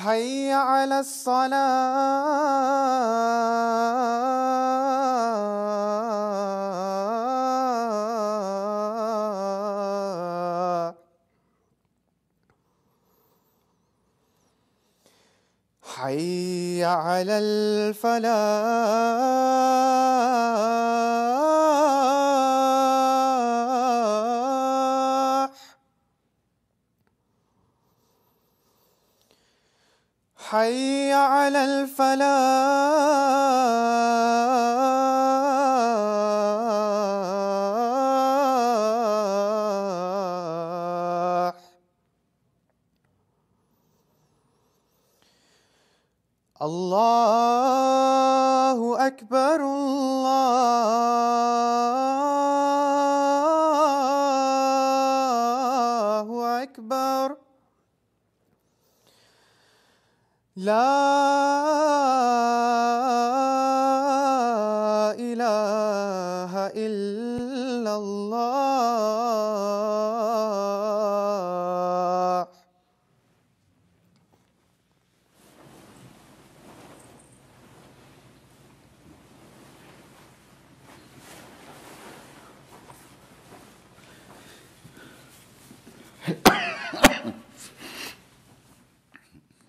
هيا على الصلاة حي على الفلاح حي على الفلاح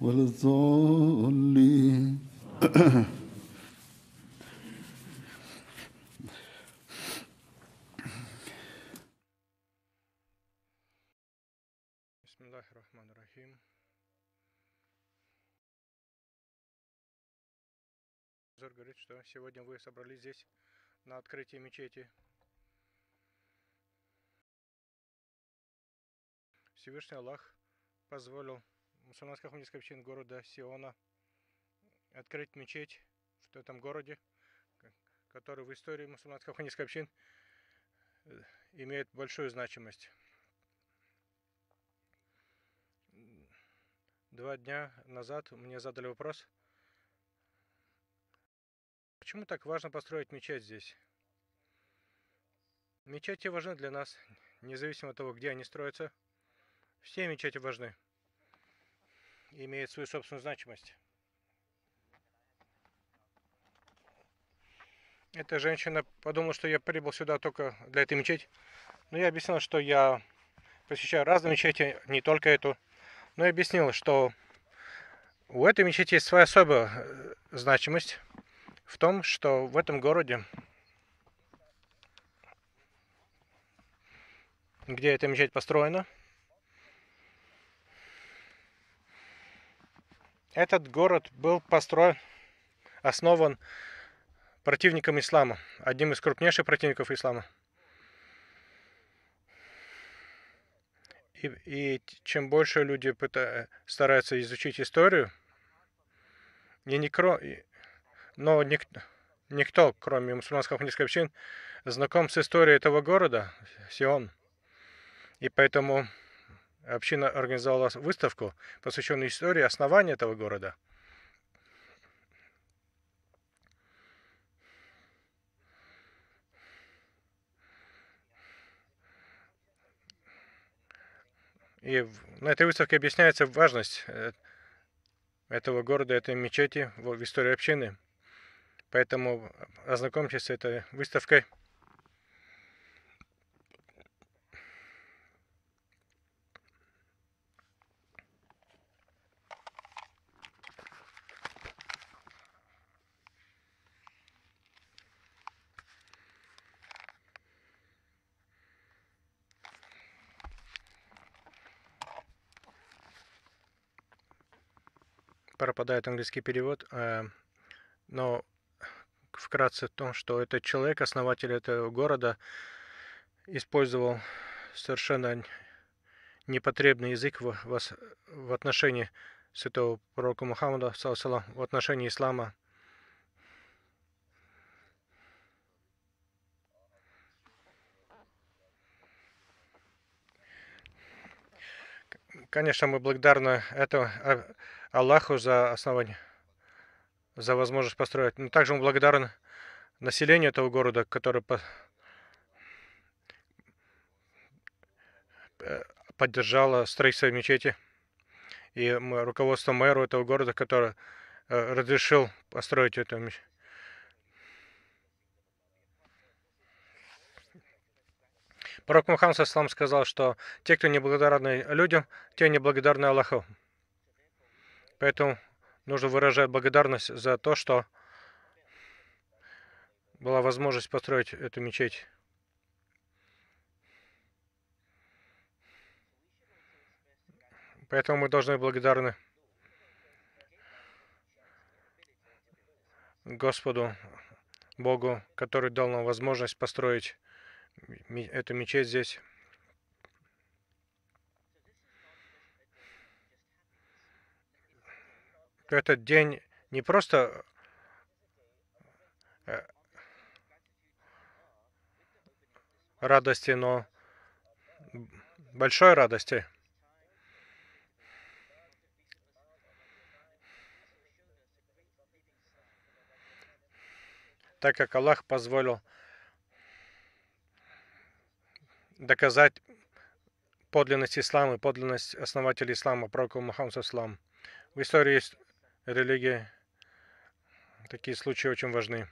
ولا الضالين بسم الله говорит, что сегодня вы собрались здесь на открытии мечети. Всевышний Аллах позволил Мусульманских мусульманских общин города Сиона открыть мечеть в этом городе, который в истории мусульманских мусульманских общин э, имеет большую значимость. Два дня назад мне задали вопрос, почему так важно построить мечеть здесь? Мечети важны для нас, независимо от того, где они строятся. Все мечети важны имеет свою собственную значимость. Эта женщина подумала, что я прибыл сюда только для этой мечети. Но я объяснил, что я посещаю разные мечети, не только эту. Но я объяснил, что у этой мечети есть своя особая э, значимость в том, что в этом городе, где эта мечеть построена, Этот город был построен, основан противником ислама, одним из крупнейших противников ислама. И, и чем больше люди пыта, стараются изучить историю, и не кро... но ник... никто, кроме мусульманских хунийских общин, знаком с историей этого города, Сион. И поэтому Община организовала выставку, посвященную истории основания этого города. И на этой выставке объясняется важность э, этого города, этой мечети в истории общины. Поэтому ознакомьтесь с этой выставкой. пропадает английский перевод, э, но вкратце в том, что этот человек, основатель этого города, использовал совершенно непотребный язык в, в, в отношении святого пророка Мухаммада, салам, в отношении ислама. Конечно, мы благодарны этому э, Аллаху за основание, за возможность построить. Но ну, также он благодарен населению этого города, которое по... Э, поддержало строительство мечети. И руководство мэру этого города, который э, разрешил построить эту мечеть. Пророк Мухаммад Аслам сказал, что те, кто неблагодарны людям, те неблагодарны Аллаху. Поэтому нужно выражать благодарность за то, что была возможность построить эту мечеть. Поэтому мы должны благодарны Господу, Богу, который дал нам возможность построить эту мечеть здесь. этот день не просто э, радости, но большой радости. Так как Аллах позволил доказать подлинность ислама подлинность основателя ислама, пророка Мухаммада Ислам. В истории есть Религия. Такие случаи очень важны.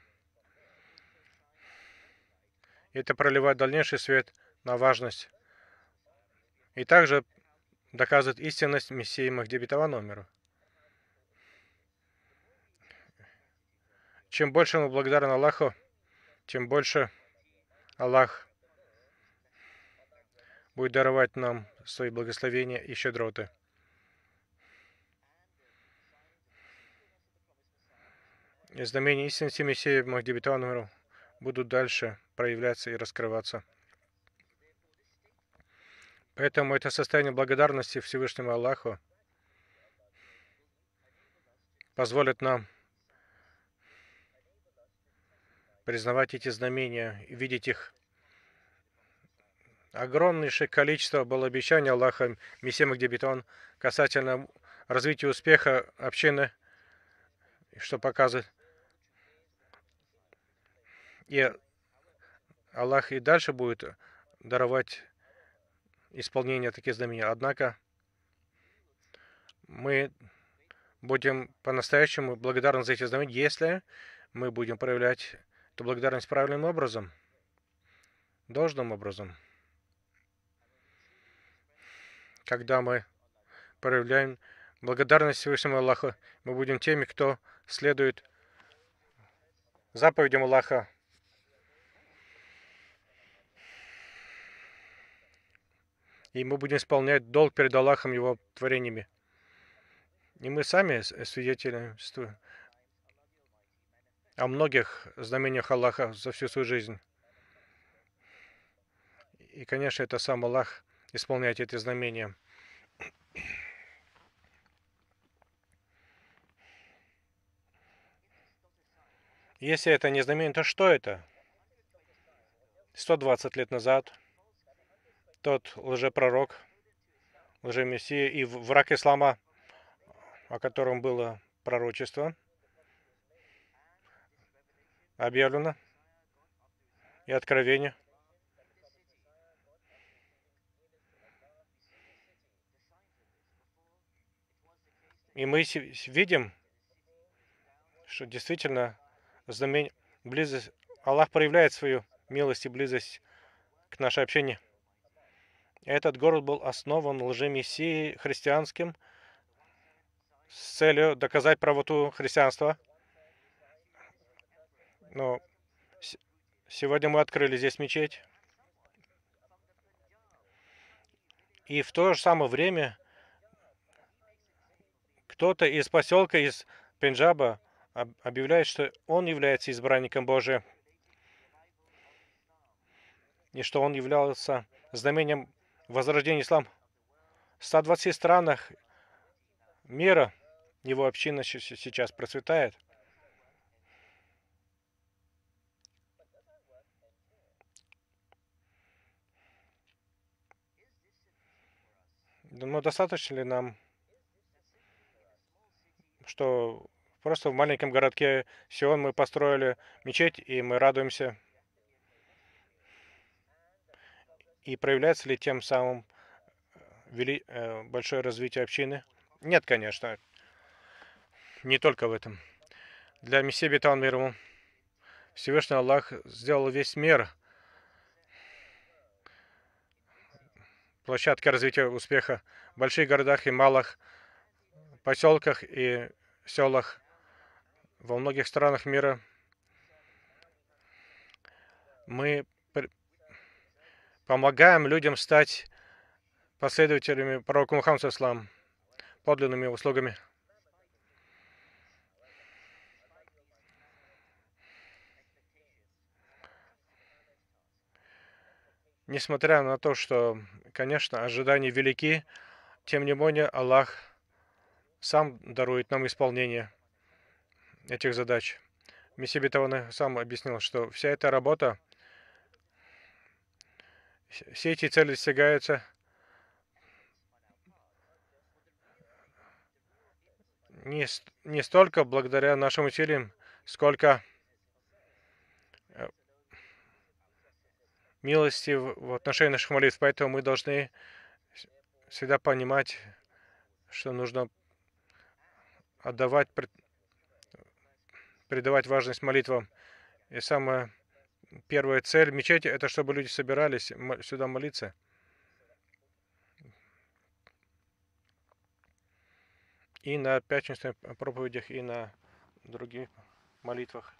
Это проливает дальнейший свет на важность. И также доказывает истинность Мессии Махдебетова номера. Чем больше мы благодарны Аллаху, тем больше Аллах будет даровать нам свои благословения и щедроты. знамения истины Мессии Махдебетануру будут дальше проявляться и раскрываться. Поэтому это состояние благодарности Всевышнему Аллаху позволит нам признавать эти знамения и видеть их. Огромнейшее количество было обещаний Аллаха Мессия Магдебетон касательно развития успеха общины, что показывает и Аллах и дальше будет даровать исполнение таких знамений. Однако мы будем по-настоящему благодарны за эти знамения, если мы будем проявлять эту благодарность правильным образом, должным образом. Когда мы проявляем благодарность Всевышнему Аллаху, мы будем теми, кто следует заповедям Аллаха, и мы будем исполнять долг перед Аллахом его творениями. И мы сами свидетельствуем о многих знамениях Аллаха за всю свою жизнь. И, конечно, это сам Аллах исполняет эти знамения. Если это не знамение, то что это? 120 лет назад – тот лжепророк, лжемессия и враг ислама, о котором было пророчество, объявлено и откровение. И мы видим, что действительно знамение близость Аллах проявляет свою милость и близость к нашей общине. Этот город был основан лжемессией христианским с целью доказать правоту христианства. Но сегодня мы открыли здесь мечеть. И в то же самое время кто-то из поселка из Пенджаба объявляет, что он является избранником Божиим, и что он являлся знамением возрождение ислам в 120 странах мира его община сейчас процветает. Но достаточно ли нам, что просто в маленьком городке Сион мы построили мечеть, и мы радуемся – И проявляется ли тем самым э, вели... Э, большое развитие общины? Нет, конечно. Не только в этом. Для Мессии Бетан мир ему. Всевышний Аллах сделал весь мир площадки развития успеха в больших городах и малых поселках и селах во многих странах мира. Мы Помогаем людям стать последователями пророка Мухаммада Ислам, подлинными услугами. Несмотря на то, что, конечно, ожидания велики, тем не менее Аллах сам дарует нам исполнение этих задач. Мессия Бетавана сам объяснил, что вся эта работа все эти цели достигаются не, не столько благодаря нашим усилиям, сколько э, милости в отношении наших молитв. Поэтому мы должны всегда понимать, что нужно отдавать, пред... придавать важность молитвам. И самое первая цель мечети это чтобы люди собирались сюда молиться. И на пятничных проповедях, и на других молитвах.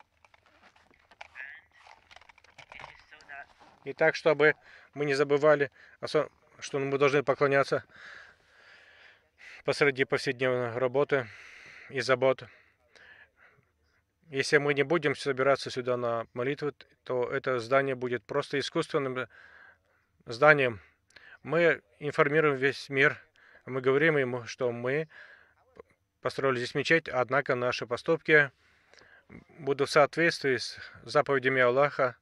И так, чтобы мы не забывали, что мы должны поклоняться посреди повседневной работы и забот. Если мы не будем собираться сюда на молитву, то это здание будет просто искусственным э, зданием. Мы информируем весь мир, мы говорим ему, что мы построили здесь мечеть, однако наши поступки будут в соответствии с заповедями Аллаха,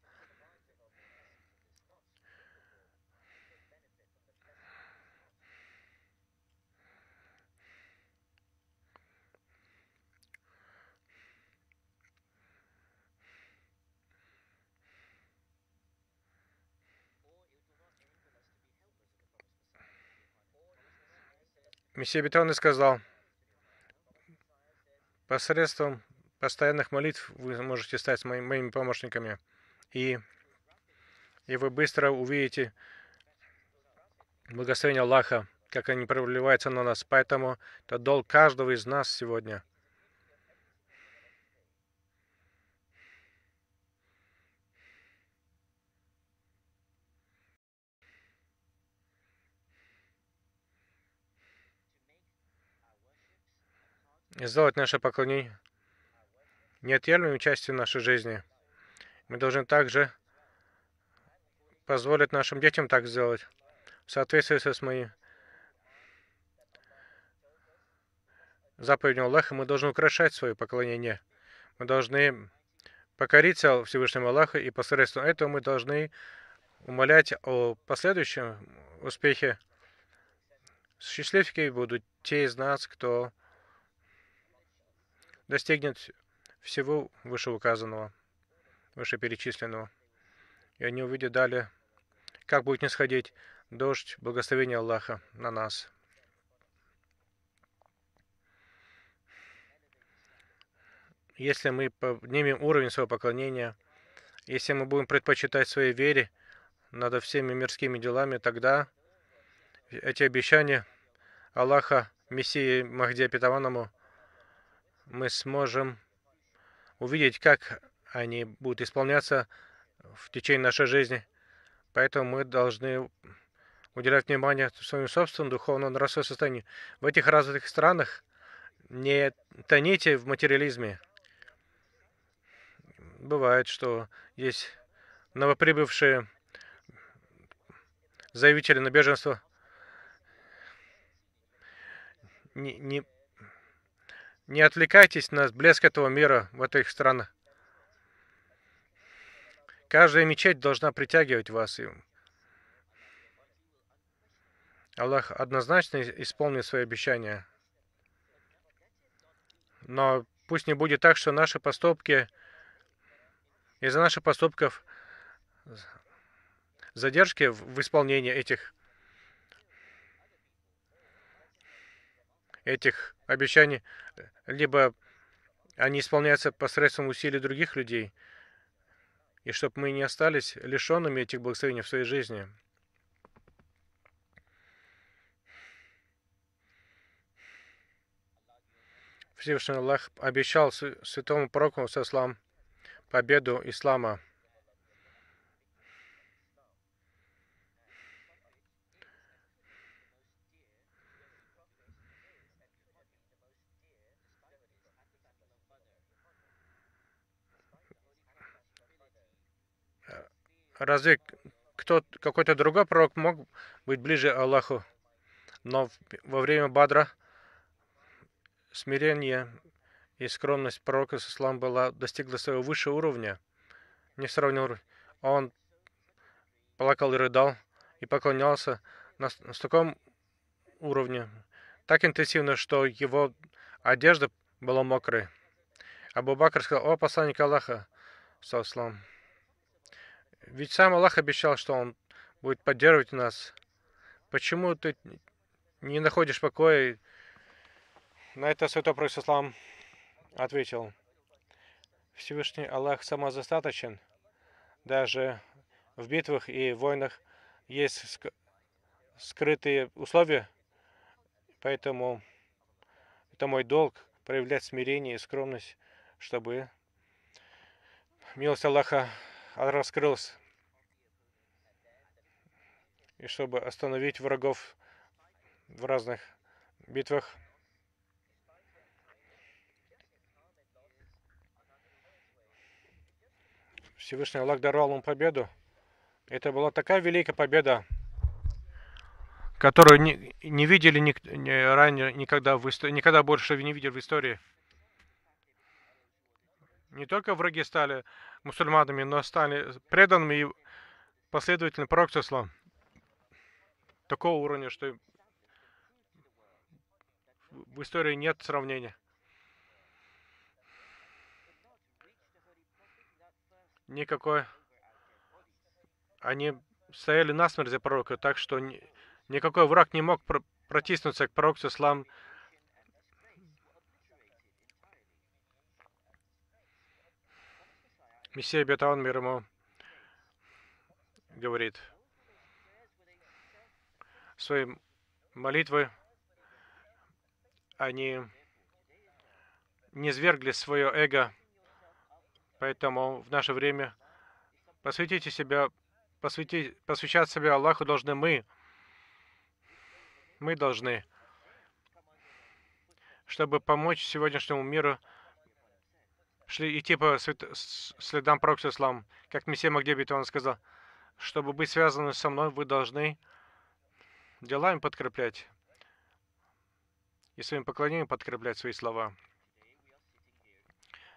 Мессия Бетон сказал, посредством постоянных молитв вы можете стать моими, моими помощниками, и, и вы быстро увидите благословение Аллаха, как они проливаются на нас. Поэтому это долг каждого из нас сегодня сделать наше поклонение неотъемлемой частью нашей жизни. Мы должны также позволить нашим детям так сделать, в соответствии с моим заповедью Аллаха, мы должны украшать свое поклонение. Мы должны покориться Всевышнему Аллаху, и посредством этого мы должны умолять о последующем успехе. Счастливки будут те из нас, кто достигнет всего вышеуказанного, вышеперечисленного, и они увидят далее, как будет нисходить дождь благословения Аллаха на нас. Если мы поднимем уровень своего поклонения, если мы будем предпочитать своей вере над всеми мирскими делами, тогда эти обещания Аллаха, Мессии Махде Питаваному – мы сможем увидеть, как они будут исполняться в течение нашей жизни. Поэтому мы должны уделять внимание своему собственному духовному нарасту состоянию. В этих развитых странах не тоните в материализме. Бывает, что есть новоприбывшие заявители на беженство, не, не, не отвлекайтесь на блеск этого мира в этих странах. Каждая мечеть должна притягивать вас. И Аллах однозначно исполнит свои обещания. Но пусть не будет так, что наши поступки, из-за наших поступков задержки в исполнении этих этих обещаний либо они исполняются посредством усилий других людей, и чтобы мы не остались лишенными этих благословений в своей жизни. Всевышний Аллах обещал святому пророку Саслам победу ислама. Разве кто, какой-то другой пророк мог быть ближе Аллаху? Но во время Бадра смирение и скромность пророка Ислам была достигла своего высшего уровня. Не сравнил. Он плакал и рыдал и поклонялся на, на таком уровне, так интенсивно, что его одежда была мокрой. Абу Бакр сказал, о, посланник Аллаха, салам. Ведь сам Аллах обещал, что Он будет поддерживать нас. Почему ты не находишь покоя? На это Святой Пророк Ислам ответил. Всевышний Аллах самозастаточен. Даже в битвах и войнах есть ск скрытые условия, поэтому это мой долг проявлять смирение и скромность, чтобы милость Аллаха раскрылась и чтобы остановить врагов в разных битвах. Всевышний Аллах даровал ему победу. Это была такая великая победа, которую не, не видели ник, не, ранее никогда, в истории, никогда больше не видели в истории. Не только враги стали мусульманами, но стали преданными и последовательными пророчествам такого уровня, что в истории нет сравнения. Никакой. Они стояли насмерть за пророка, так что ни, никакой враг не мог про протиснуться к пророку ислам. Мессия Бетаун мир ему говорит, свои молитвы, они не свергли свое эго. Поэтому в наше время посвятите себя, посвятить, посвящать себя Аллаху должны мы. Мы должны, чтобы помочь сегодняшнему миру шли, идти по следам пророка Ислам. Как Мессия Магдебит, он сказал, чтобы быть связаны со мной, вы должны делами подкреплять и своим поклонением подкреплять свои слова.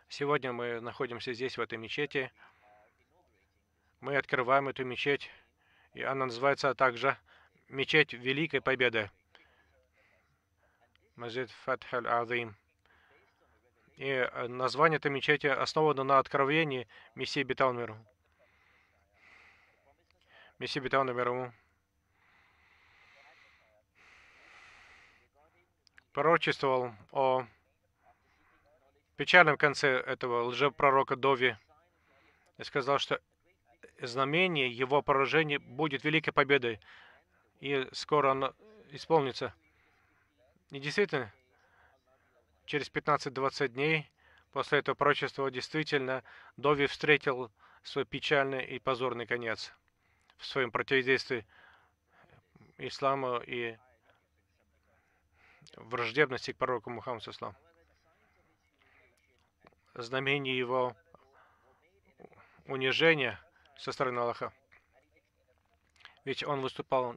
Сегодня мы находимся здесь, в этой мечети. Мы открываем эту мечеть, и она называется также «Мечеть Великой Победы». Мазид Фатхаль Азим. И э, название этой мечети основано на откровении Мессии Бетаунмиру. Мессии Бетаунмиру пророчествовал о печальном конце этого лжепророка Дови и сказал, что знамение его поражения будет великой победой, и скоро оно исполнится. И действительно, через 15-20 дней после этого пророчества действительно Дови встретил свой печальный и позорный конец в своем противодействии исламу и враждебности к пророку Мухаммаду Ислам. Знамение его унижения со стороны Аллаха. Ведь он выступал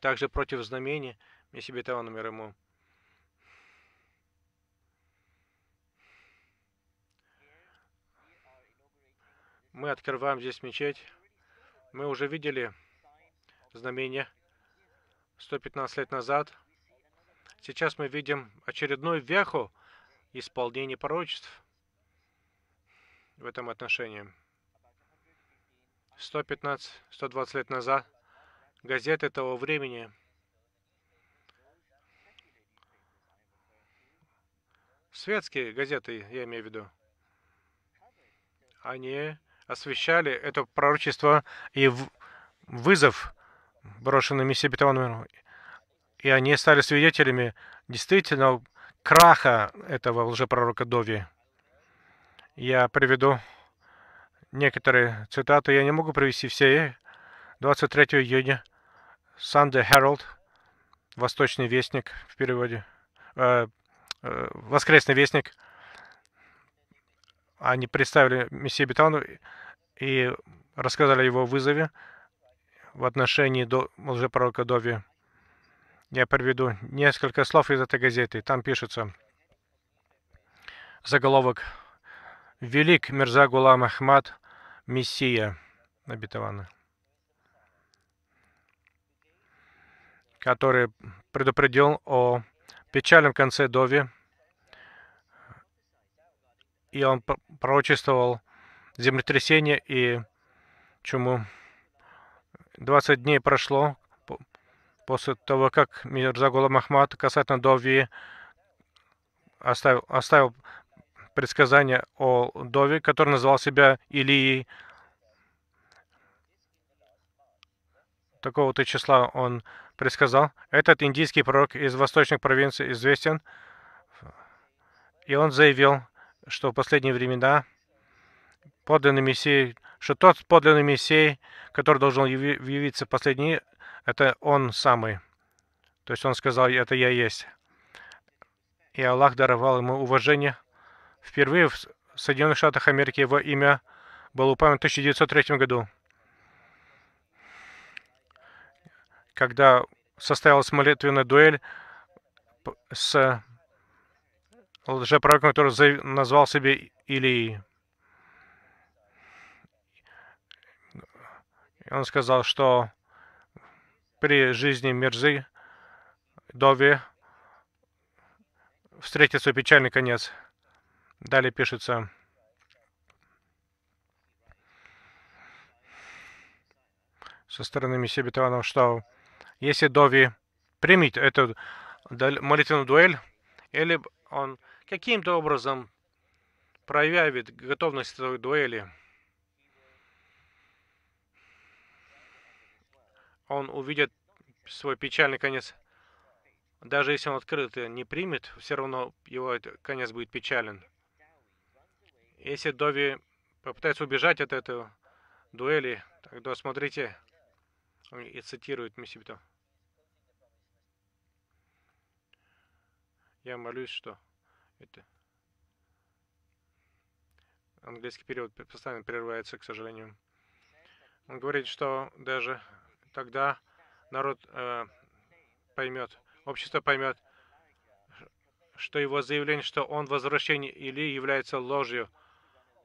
также против знамений Мессибетава номер ему. Мы открываем здесь мечеть. Мы уже видели знамение 115 лет назад – Сейчас мы видим очередную веху исполнения пророчеств в этом отношении. 115-120 лет назад газеты того времени светские газеты, я имею в виду, они освещали это пророчество и вызов брошенный Мессии Бетованному и они стали свидетелями действительно краха этого лжепророка Дови. Я приведу некоторые цитаты. Я не могу привести все их. 23 июня Sunday Herald, Восточный Вестник в переводе, э, э, Воскресный Вестник. Они представили мессии Бетану и рассказали его вызове в отношении до лжепророка Дови. Я приведу несколько слов из этой газеты. Там пишется заголовок «Велик Мирза Гулам Ахмад, Мессия обетована», который предупредил о печальном конце Дови, и он пророчествовал землетрясение и чуму. 20 дней прошло, после того, как Мирза Голам Ахмад касательно Дови оставил, оставил предсказание о Дови, который назвал себя Илией. Такого-то числа он предсказал. Этот индийский пророк из восточных провинций известен. И он заявил, что в последние времена подлинный Мессия, что тот подлинный Мессия, который должен явиться в последние это он самый. То есть он сказал, это я есть. И Аллах даровал ему уважение. Впервые в Соединенных Штатах Америки его имя было упомянуто в 1903 году. Когда состоялась молитвенная дуэль с лжепророком, который назвал себя Илией. Он сказал, что при жизни Мирзы Дови встретит свой печальный конец. Далее пишется. Со стороны Мессии Бетованова, что если Дови примет эту молитвенную дуэль, или он каким-то образом проявит готовность к дуэли, он увидит свой печальный конец. Даже если он открыто не примет, все равно его конец будет печален. Если Дови попытается убежать от этого дуэли, тогда смотрите, и цитирует Мисибито. Я молюсь, что это... Английский период постоянно прерывается, к сожалению. Он говорит, что даже тогда народ э, поймет, общество поймет, что его заявление, что он возвращение или является ложью.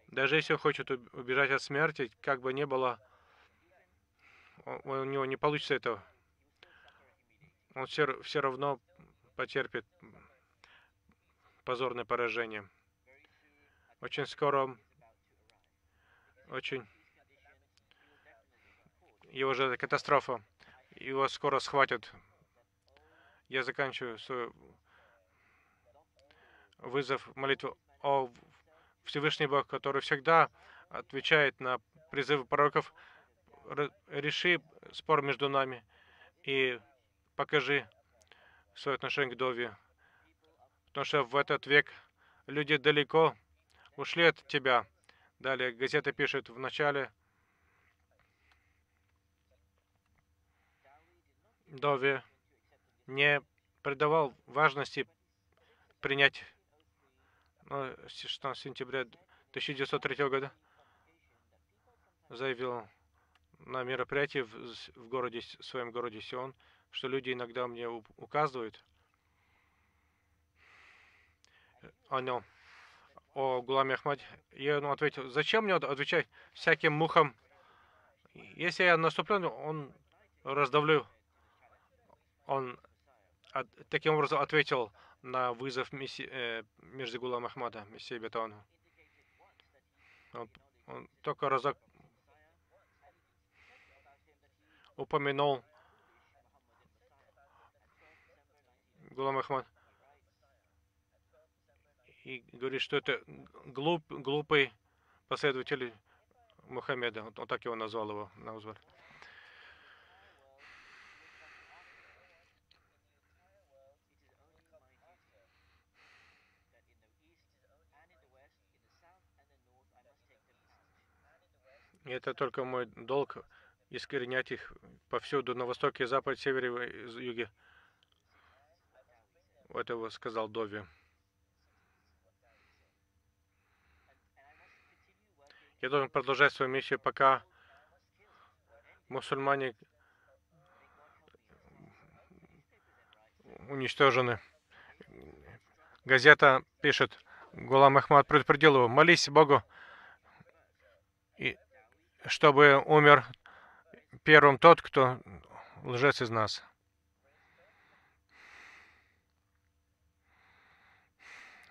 Даже если он хочет убежать от смерти, как бы ни было, у него не получится этого. Он все, все равно потерпит позорное поражение. Очень скоро, очень его уже катастрофа. Его скоро схватят. Я заканчиваю свой вызов, молитву о Всевышний Бог, который всегда отвечает на призывы пророков. Реши спор между нами и покажи свое отношение к Дове. Потому что в этот век люди далеко ушли от тебя. Далее газета пишет в начале Дове не придавал важности принять ну, 16 сентября 1903 года заявил на мероприятии в, в городе, в своем городе Сион, что люди иногда мне указывают о нем, о Гуламе Ахмаде. Я ему ответил, зачем мне отвечать всяким мухам? Если я наступлю, он раздавлю он от, таким образом ответил на вызов месси, э, Мирзигула Махмада, мессии Бетану. Он, он только разок упомянул Гулам Ахмад и говорит, что это глуп, глупый последователь Мухаммеда. Он, он так его назвал его на узвар. И это только мой долг искоренять их повсюду, на востоке, западе, севере, юге. Вот его сказал Дови. Я должен продолжать свою миссию, пока мусульмане уничтожены. Газета пишет, Гулам Ахмад предупредил его, молись Богу, чтобы умер первым тот, кто лжец из нас.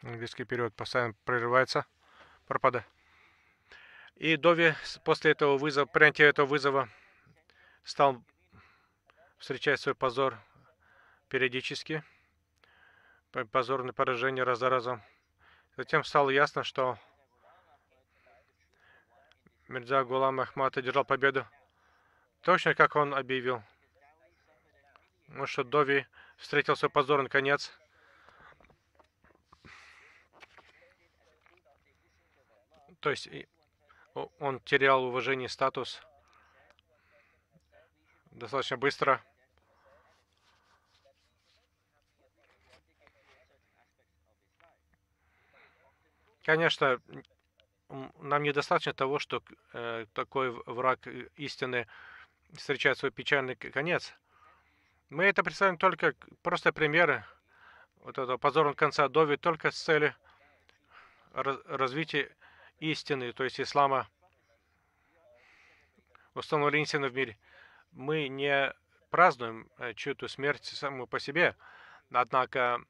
Английский период постоянно прерывается, пропадает. И Дови после этого вызова, принятия этого вызова стал встречать свой позор периодически, позорное поражение раз за разом. Затем стало ясно, что Мирза Гулам Ахмад одержал победу. Точно как он объявил. Ну что, Дови встретил свой позорный конец, То есть он терял уважение и статус достаточно быстро. Конечно, нам недостаточно того, что э, такой враг э, истины встречает свой печальный конец. Мы это представим только просто примеры вот этого позорного конца Дови только с целью развития истины, то есть ислама, установления истины в мире. Мы не празднуем э, чью-то смерть саму по себе, однако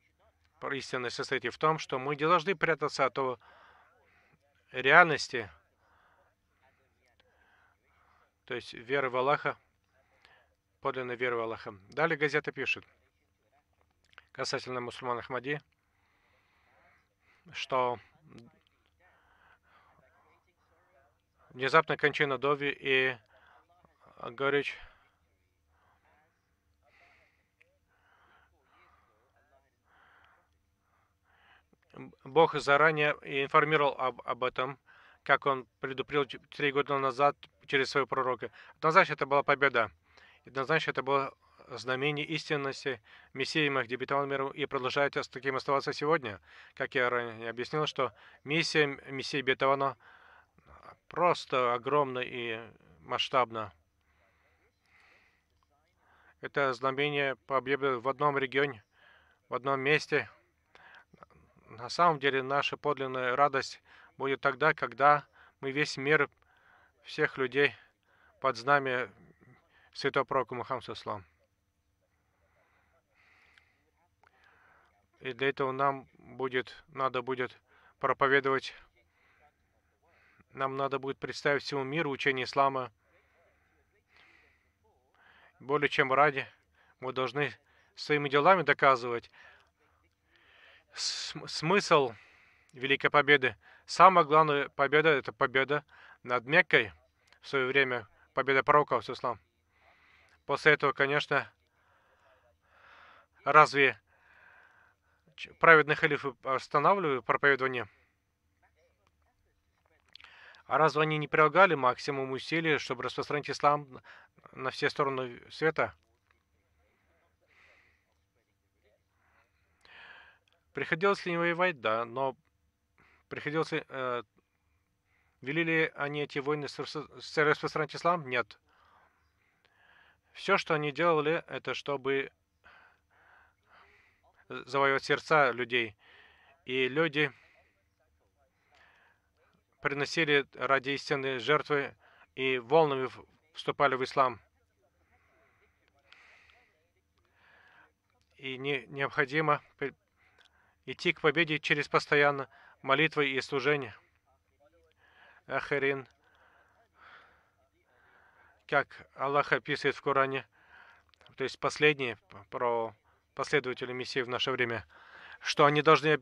истина состоит в том, что мы не должны прятаться от того, реальности, то есть веры в Аллаха, подлинной веры в Аллаха. Далее газета пишет касательно мусульман Ахмади, что внезапная кончина Дови и горечь Бог заранее информировал об, об этом, как он предупредил три года назад через своего пророка. Однозначно это была победа. Однозначно это было знамение истинности Мессии Махдибитал миру и продолжает с таким оставаться сегодня. Как я ранее объяснил, что миссия Мессии Бетавана а, просто огромна и масштабна. Это знамение победы в одном регионе, в одном месте, на самом деле наша подлинная радость будет тогда, когда мы весь мир всех людей под знамя святого пророка Мухаммада Ислам. И для этого нам будет, надо будет проповедовать, нам надо будет представить всему миру учение ислама. Более чем ради мы должны своими делами доказывать, смысл Великой Победы. Самая главная победа — это победа над Меккой в свое время, победа пророка с ислам. После этого, конечно, разве праведные халифы останавливают проповедование? А разве они не прилагали максимум усилий, чтобы распространить ислам на все стороны света? Приходилось ли им воевать, да, но приходилось ли... Э, вели ли они эти войны с, целью распространением ислам? Нет. Все, что они делали, это чтобы э, завоевать сердца людей. И люди приносили ради истины жертвы и волнами вступали в ислам. И не, необходимо идти к победе через постоянно молитвы и служение. Ахерин, как Аллах описывает в Коране, то есть последние про последователей Мессии в наше время, что они должны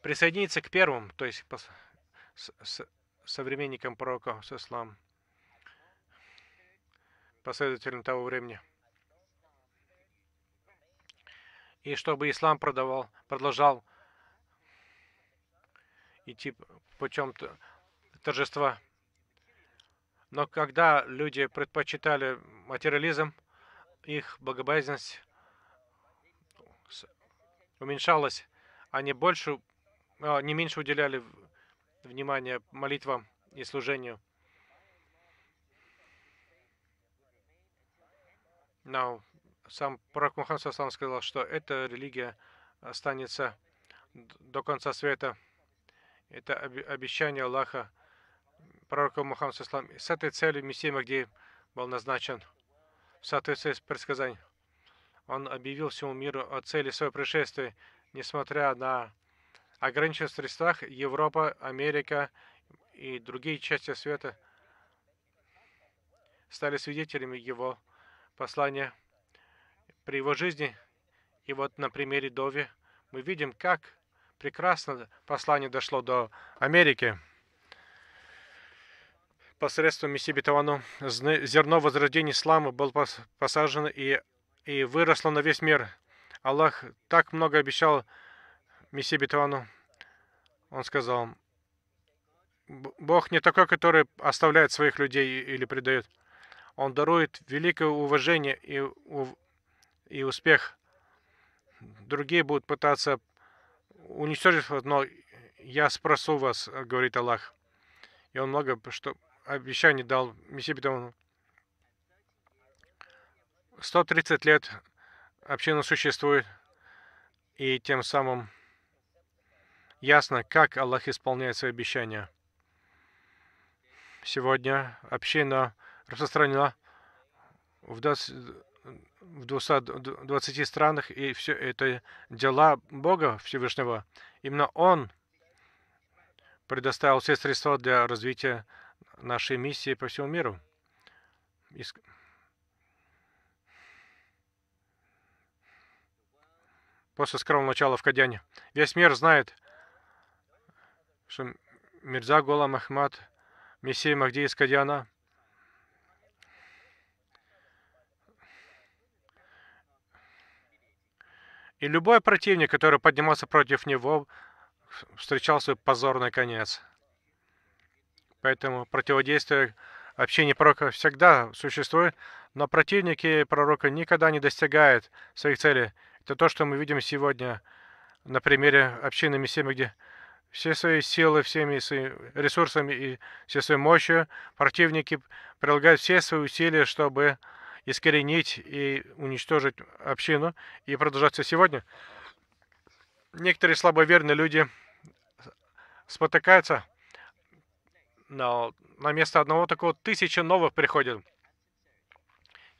присоединиться к первым, то есть с, с, современникам пророка с ислам, последователям того времени. и чтобы ислам продавал, продолжал идти путем торжества. Но когда люди предпочитали материализм, их богобоязненность уменьшалась. Они больше, а, не меньше уделяли внимания молитвам и служению. Но сам пророк Мухаммад Сасан сказал, что эта религия останется до конца света. Это обещание Аллаха пророка Мухаммад Саслам. С этой целью Мессия Махди был назначен в соответствии с предсказанием. Он объявил всему миру о цели своего пришествия, несмотря на ограниченных средствах Европа, Америка и другие части света стали свидетелями его послания при его жизни. И вот на примере Дови мы видим, как прекрасно послание дошло до Америки посредством Мессии Бетовану. Зерно возрождения ислама было посажено и, и выросло на весь мир. Аллах так много обещал Мессии Бетовану. Он сказал, Бог не такой, который оставляет своих людей или предает. Он дарует великое уважение и и успех. Другие будут пытаться уничтожить вас, но я спросу вас, говорит Аллах. И он много что обещаний дал Мессии Бетону. 130 лет община существует, и тем самым ясно, как Аллах исполняет свои обещания. Сегодня община распространена в 20 в 220 странах, и все это дела Бога Всевышнего. Именно Он предоставил все средства для развития нашей миссии по всему миру. После скромного начала в Кадяне. Весь мир знает, что Мирза Гола Махмад Мессия Махди из Кадяна — И любой противник, который поднимался против него, встречал свой позорный конец. Поэтому противодействие общению пророка всегда существует, но противники пророка никогда не достигают своих целей. Это то, что мы видим сегодня на примере общины Мессии, где все свои силы, всеми своими ресурсами и все свои мощи противники прилагают все свои усилия, чтобы искоренить и уничтожить общину и продолжаться сегодня. Некоторые слабоверные люди спотыкаются, но на место одного такого тысячи новых приходят.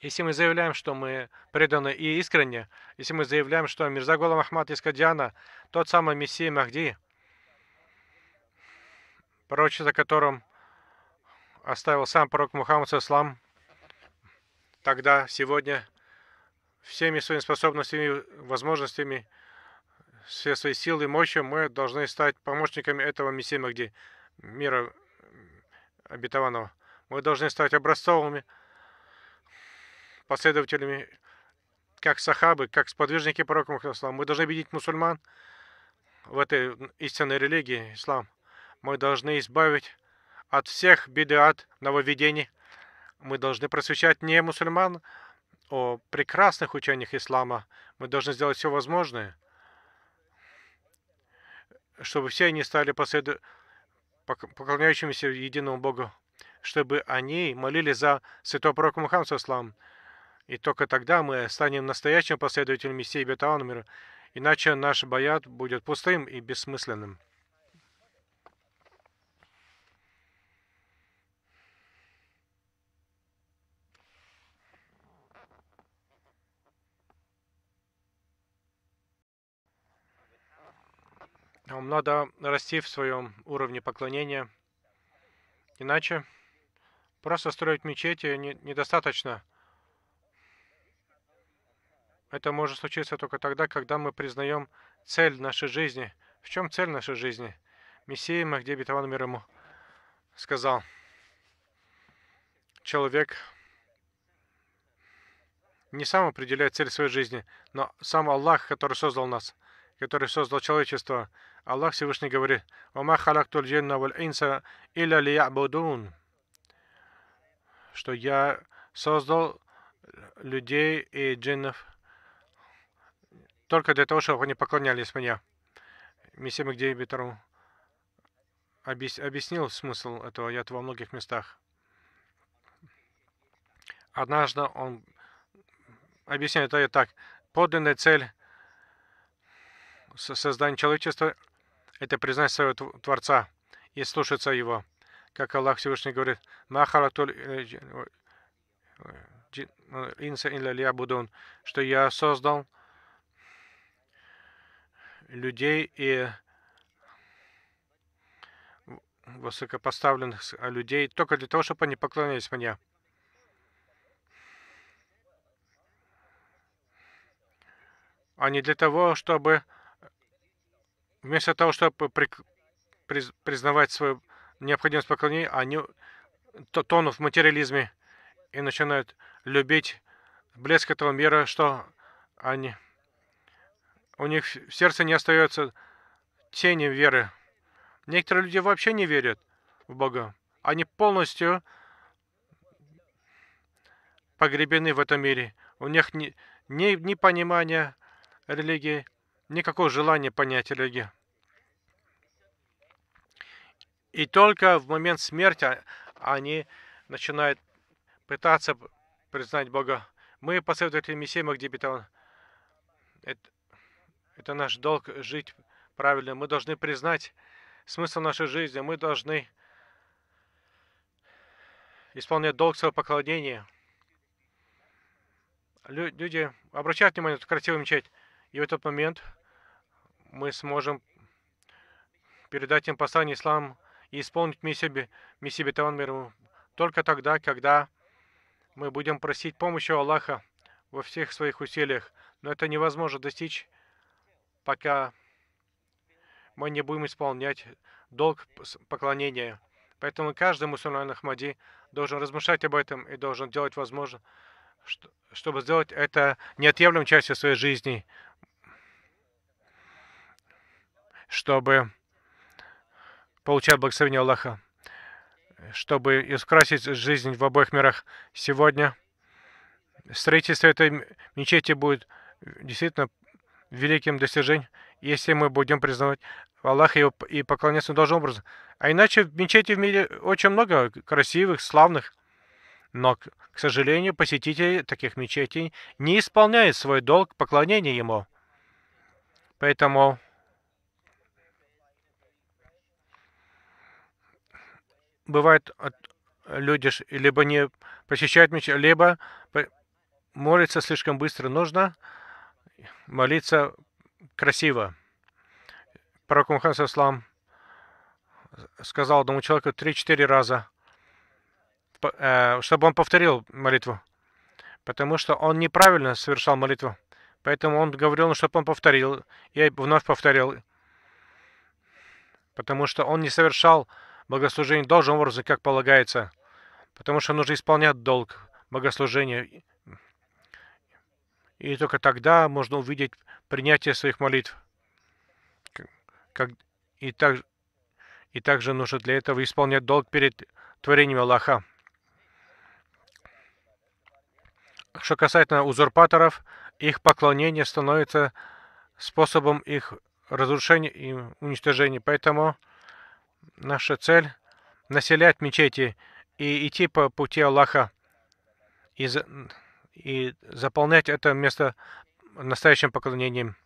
Если мы заявляем, что мы преданы и искренне, если мы заявляем, что Мирза Голам Ахмад Искадьяна тот самый Мессия Махди, пророчество которым оставил сам пророк Мухаммад Ислам, тогда, сегодня, всеми своими способностями, возможностями, все свои силы и мощью мы должны стать помощниками этого Мессии Магди, мира обетованного. Мы должны стать образцовыми последователями, как сахабы, как сподвижники пророка Мухаммада. Мы должны объединить мусульман в этой истинной религии, ислам. Мы должны избавить от всех от нововведений, мы должны просвещать не мусульман о прекрасных учениях ислама. Мы должны сделать все возможное, чтобы все они стали последу... поклоняющимися единому Богу, чтобы они молили за святого пророка Мухаммада Ислам. И только тогда мы станем настоящим последователем Мессии Бетаунмира, иначе наш баят будет пустым и бессмысленным. Нам надо расти в своем уровне поклонения. Иначе просто строить мечети недостаточно. Это может случиться только тогда, когда мы признаем цель нашей жизни. В чем цель нашей жизни? Мессия Махди Бетаван мир ему сказал. Человек не сам определяет цель своей жизни, но сам Аллах, который создал нас – который создал человечество. Аллах Всевышний говорит, «Ома халактуль джинна валь инса илля лиябудун» что я создал людей и джиннов только для того, чтобы они поклонялись мне. Мессия Магдей Битару объяснил смысл этого аята во многих местах. Однажды он объясняет это так. Подлинная цель создание человечества — это признать своего Творца и слушаться Его. Как Аллах Всевышний говорит, «Махарактуль э, э, инса илля будун», что я создал людей и высокопоставленных э, людей только для того, чтобы они поклонялись мне. а не для того, чтобы Вместо того, чтобы при, при, признавать свою необходимость поклонения, они тонут в материализме и начинают любить блеск этого мира, что они, у них в сердце не остается тени веры. Некоторые люди вообще не верят в Бога. Они полностью погребены в этом мире. У них ни, ни, ни понимания религии, никакого желания понять религию. И только в момент смерти они начинают пытаться признать Бога. Мы, последователи Мессии Магдибита, это, это наш долг жить правильно. Мы должны признать смысл нашей жизни. Мы должны исполнять долг своего поклонения. Лю люди обращают внимание на эту красивую мечеть. И в этот момент мы сможем передать им послание ислам и исполнить мы себе, мы себе только тогда, когда мы будем просить помощи Аллаха во всех своих усилиях. Но это невозможно достичь, пока мы не будем исполнять долг поклонения. Поэтому каждый мусульманин Ахмади должен размышлять об этом и должен делать возможно, чтобы сделать это неотъемлемой частью своей жизни, чтобы получают благословение Аллаха, чтобы искрасить жизнь в обоих мирах. Сегодня строительство этой мечети будет действительно великим достижением, если мы будем признавать Аллаха и поклоняться должным образом. А иначе в мечети в мире очень много красивых, славных. Но, к сожалению, посетители таких мечетей не исполняют свой долг поклонения ему. Поэтому бывает, люди либо не посещают меч, либо молиться слишком быстро. Нужно молиться красиво. Пророк Мухаммад Ислам сказал одному человеку 3-4 раза, э, чтобы он повторил молитву, потому что он неправильно совершал молитву. Поэтому он говорил, ну, чтобы он повторил. Я вновь повторил, потому что он не совершал богослужение должным образом, как полагается, потому что нужно исполнять долг богослужения. И только тогда можно увидеть принятие своих молитв. Как, и, так, и также нужно для этого исполнять долг перед творением Аллаха. Что касается узурпаторов, их поклонение становится способом их разрушения и уничтожения. Поэтому Наша цель — населять мечети и идти по пути Аллаха и, за... и заполнять это место настоящим поклонением.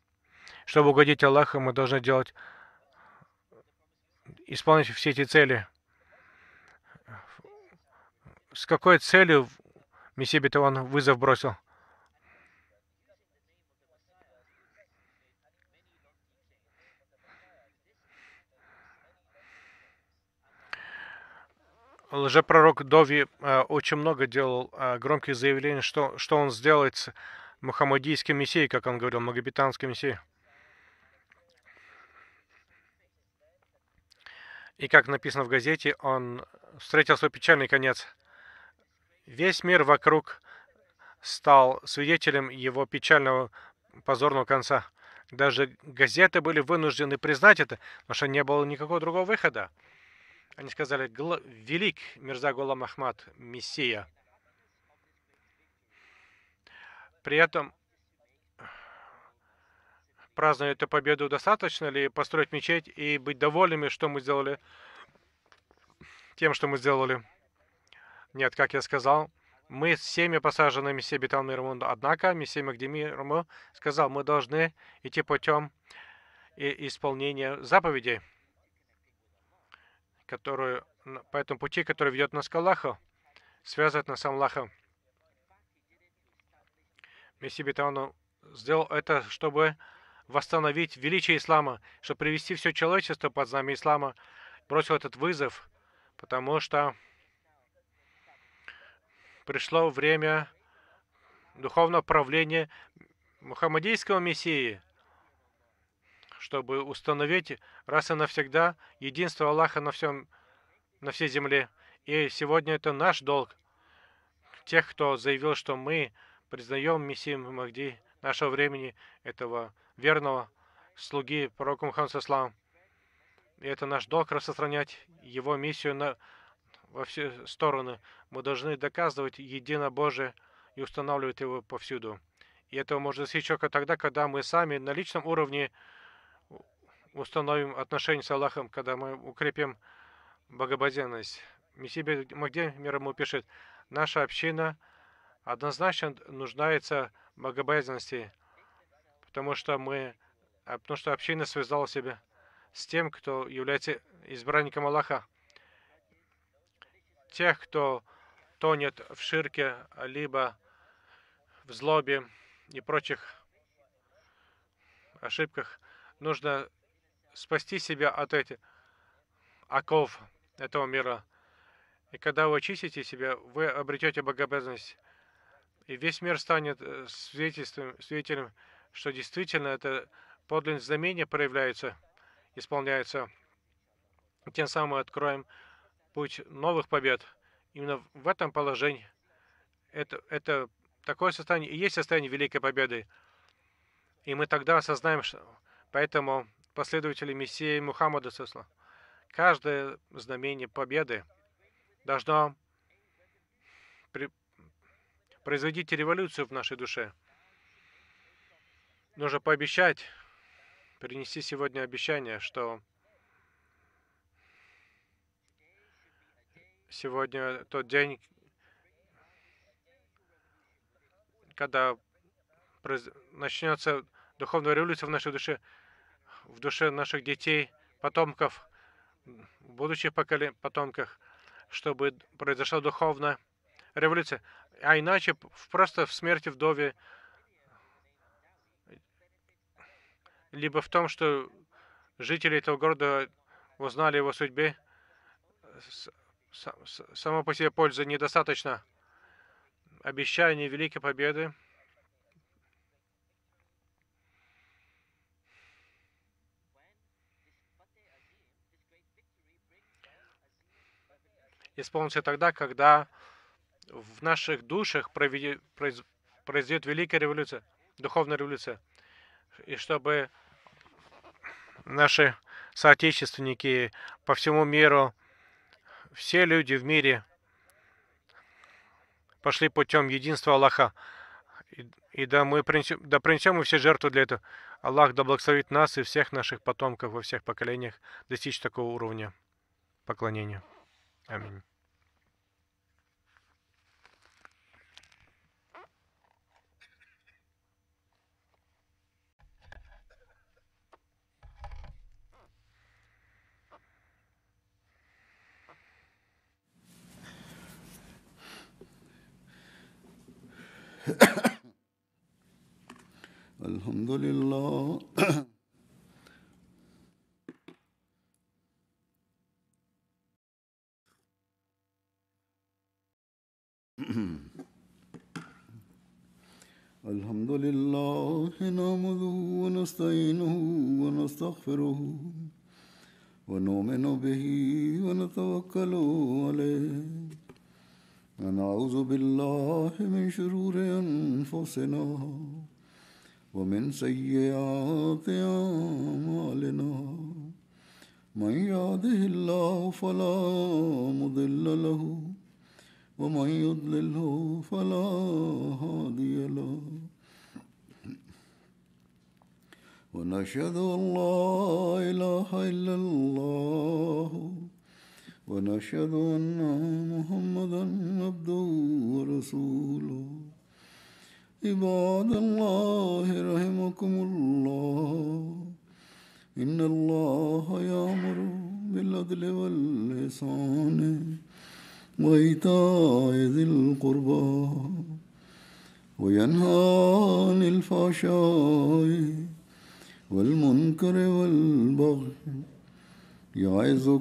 Чтобы угодить Аллаху, мы должны делать, исполнить все эти цели. С какой целью Мессия Бетован вызов бросил? лжепророк Дови э, очень много делал э, громких заявлений, что, что он сделает с мухаммадийским мессией, как он говорил, магобетанским мессией. И как написано в газете, он встретил свой печальный конец. Весь мир вокруг стал свидетелем его печального позорного конца. Даже газеты были вынуждены признать это, потому что не было никакого другого выхода. Они сказали, велик Мирза Голам Ахмад, Мессия. При этом праздновать эту победу, достаточно ли построить мечеть и быть довольными, что мы сделали тем, что мы сделали? Нет, как я сказал, мы с семьи посажены Мессия Бетал Мирмунда. Однако Мессия Магдемирму сказал, мы должны идти путем исполнения заповедей которую, по этому пути, который ведет нас к Аллаху, связывает нас с Аллахом. Мессия Бетауну сделал это, чтобы восстановить величие ислама, чтобы привести все человечество под знамя ислама, бросил этот вызов, потому что пришло время духовного правления мухаммадийского мессии – чтобы установить раз и навсегда единство Аллаха на, всем, на всей земле. И сегодня это наш долг. Тех, кто заявил, что мы признаем Мессию Махди нашего времени, этого верного слуги пророка Мухаммада Ислам. И это наш долг распространять его миссию на, во все стороны. Мы должны доказывать единобожие и устанавливать его повсюду. И этого можно достичь только тогда, когда мы сами на личном уровне установим отношения с Аллахом, когда мы укрепим богободенность. Мессия Магде мир ему пишет, наша община однозначно нуждается в богобоязненности, потому что мы, а, потому что община связала себя с тем, кто является избранником Аллаха. Тех, кто тонет в ширке, либо в злобе и прочих ошибках, нужно спасти себя от этих оков этого мира. И когда вы очистите себя, вы обретете богобезность. И весь мир станет э, свидетельством, свидетелем, что действительно это подлинное знамение проявляется, исполняется. тем самым мы откроем путь новых побед. Именно в этом положении это, это такое состояние и есть состояние Великой Победы. И мы тогда осознаем, что поэтому последователей Мессии Мухаммада Сесла. Каждое знамение победы должно при... производить революцию в нашей душе. Нужно пообещать, принести сегодня обещание, что сегодня тот день, когда произ... начнется духовная революция в нашей душе, в душе наших детей, потомков, будущих поколений, потомках, чтобы произошла духовная революция. А иначе просто в смерти вдове, либо в том, что жители этого города узнали его судьбе, само по себе пользы недостаточно. Обещание великой победы исполнится тогда, когда в наших душах произойдет великая революция, духовная революция. И чтобы наши соотечественники по всему миру, все люди в мире пошли путем единства Аллаха. И, и да мы принесем, да принесем мы все жертвы для этого. Аллах да благословит нас и всех наших потомков во всех поколениях достичь такого уровня поклонения. امين الحمد لله ونستغفره ونؤمن به ونتوكل عليه ونعوذ بالله من شرور أنفسنا ومن سيئات أعمالنا من يهده الله فلا مضل له ومن يضلله فلا هادي له ونشهد أن لا إله إلا الله ونشهد أن محمدا عبده ورسوله عباد الله رحمكم الله إن الله يأمر بالعدل واللسان وإيتاء ذي القربى وينهى عن الفحشاء والمنکر والبغی کرے یا